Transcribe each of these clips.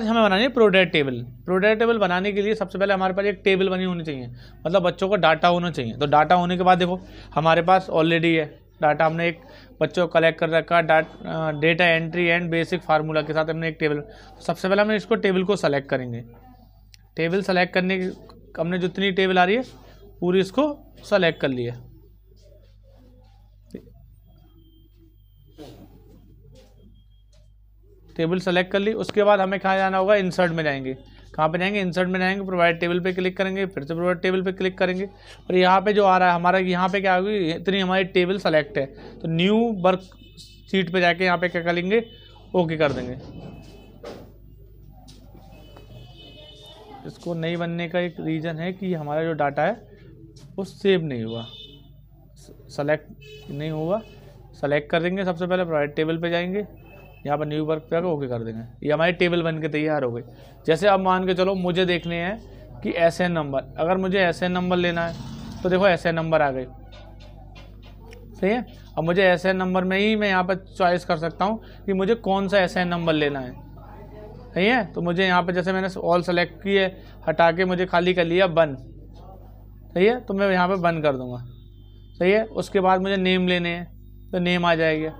आज हमें बनानी है प्रोडक्ट टेबल प्रोडक्ट टेबल बनाने के लिए सबसे पहले हमारे पास एक टेबल बनी होनी चाहिए मतलब बच्चों का डाटा होना चाहिए तो डाटा होने के बाद देखो हमारे पास ऑलरेडी है डाटा हमने एक बच्चों को कलेक्ट कर रखा data entry and basic formula के साथ हमने एक टेबल तो सबसे पहले हमने इसको टेबल को सेलेक्ट करेंगे टेबल सेलेक्ट करने की हमने जितनी टेबल आ रही है पूरी इसको सेलेक्ट कर लिया टेबल सेलेक्ट कर ली उसके बाद हमें कहाँ जाना होगा इंसर्ट में जाएंगे कहाँ पे जाएंगे इंसर्ट में जाएंगे प्रोवाइड टेबल पे क्लिक करेंगे फिर से प्रोवाइड टेबल पे क्लिक करेंगे और यहाँ पे जो आ रहा है हमारा यहाँ पे क्या होगी इतनी हमारी टेबल सेलेक्ट है तो न्यू वर्क सीट पे जाके यहाँ पे क्या करेंगे ओके कर देंगे इसको नहीं बनने का एक रीज़न है कि हमारा जो डाटा है वो सेव नहीं हुआ सेलेक्ट नहीं हुआ सेलेक्ट कर देंगे सबसे पहले प्रोवाइड टेबल पर जाएंगे यहाँ पर न्यू वर्क पे ओके कर देंगे ये हमारी टेबल बन के तैयार हो गई जैसे आप मान के चलो मुझे देखने हैं कि ऐसे नंबर अगर मुझे ऐसे नंबर लेना है तो देखो ऐसे नंबर आ गए सही है अब मुझे ऐसे नंबर में ही मैं यहाँ पर चॉइस कर सकता हूँ कि मुझे कौन सा ऐसे नंबर लेना है सही है तो मुझे यहाँ पर जैसे मैंने ऑल सेलेक्ट की है हटा के मुझे खाली कर लिया बन सही है तो मैं यहाँ पर बन कर दूँगा सही है उसके बाद मुझे नेम लेने हैं तो नेम आ जाएगा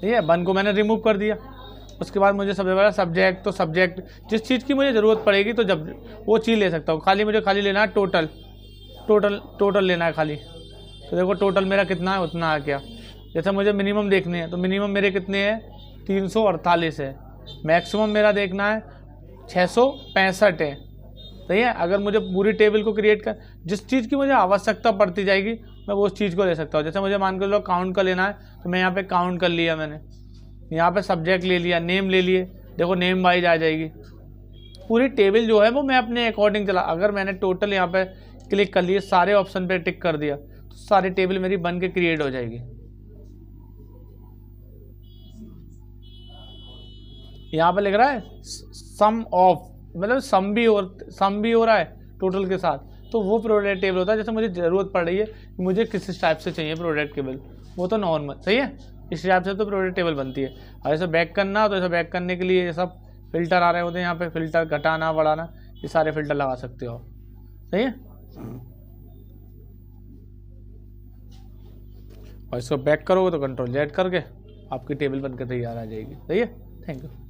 ठीक है वन को मैंने रिमूव कर दिया उसके बाद मुझे सबसे पहले सब्जेक्ट तो सब्जेक्ट जिस चीज़ की मुझे ज़रूरत पड़ेगी तो जब वो चीज़ ले सकता हूँ खाली मुझे खाली लेना है टोटल टोटल टोटल लेना है खाली तो देखो टोटल मेरा कितना है उतना आ गया जैसे मुझे मिनिमम देखने हैं तो मिनिमम मेरे कितने हैं तीन सौ अड़तालीस है मैक्सिमम मेरा देखना है छः सौ पैंसठ है सही है अगर मुझे पूरी टेबल को क्रिएट कर जिस चीज़ की मुझे आवश्यकता पड़ती जाएगी मैं वो उस चीज़ को ले सकता हूँ जैसे मुझे मान कर लो काउंट का लेना है तो मैं यहाँ पे काउंट कर लिया मैंने यहाँ पे सब्जेक्ट ले लिया नेम ले लिए देखो नेम वाइज आ जाएगी पूरी टेबल जो है वो मैं अपने अकॉर्डिंग चला अगर मैंने टोटल यहाँ पर क्लिक कर लिए सारे ऑप्शन पर टिक कर दिया तो सारी टेबल मेरी बन के क्रिएट हो जाएगी यहाँ पर लिख रहा है सम ऑफ मतलब सम भी और सम भी हो रहा है टोटल के साथ तो वो प्रोडक्ट टेबल होता है जैसे मुझे ज़रूरत पड़ रही है कि मुझे किस टाइप से चाहिए प्रोडक्ट टेबल वो तो नॉर्मल सही है इस हिसाब से तो प्रोडक्ट टेबल बनती है और ऐसा बैक करना तो ऐसा बैक करने के लिए ये सब फिल्टर आ रहे होते हैं यहाँ पे फिल्टर घटाना बढ़ाना ये सारे फिल्टर लगा सकते हो सही है और इसको बैक करोगे तो कंट्रोल जेड करके आपकी टेबल बनकर तैयार आ जाएगी सही है थैंक यू